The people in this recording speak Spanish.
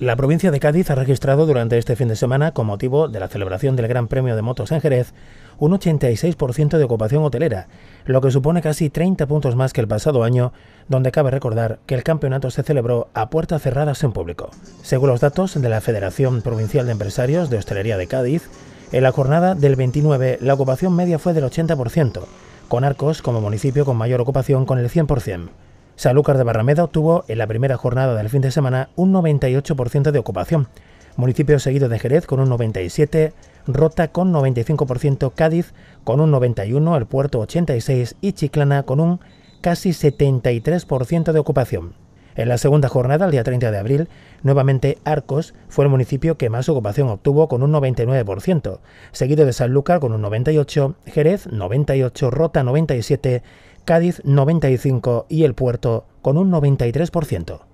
La provincia de Cádiz ha registrado durante este fin de semana, con motivo de la celebración del Gran Premio de Motos en Jerez, un 86% de ocupación hotelera, lo que supone casi 30 puntos más que el pasado año, donde cabe recordar que el campeonato se celebró a puertas cerradas en público. Según los datos de la Federación Provincial de Empresarios de Hostelería de Cádiz, en la jornada del 29 la ocupación media fue del 80%, con Arcos como municipio con mayor ocupación con el 100%. Sanlúcar de Barrameda obtuvo en la primera jornada del fin de semana un 98% de ocupación, municipio seguido de Jerez con un 97%, Rota con 95%, Cádiz con un 91%, El Puerto 86% y Chiclana con un casi 73% de ocupación. En la segunda jornada, el día 30 de abril, nuevamente Arcos fue el municipio que más ocupación obtuvo con un 99%, seguido de Sanlúcar con un 98%, Jerez 98%, Rota 97% Cádiz 95% y el puerto con un 93%.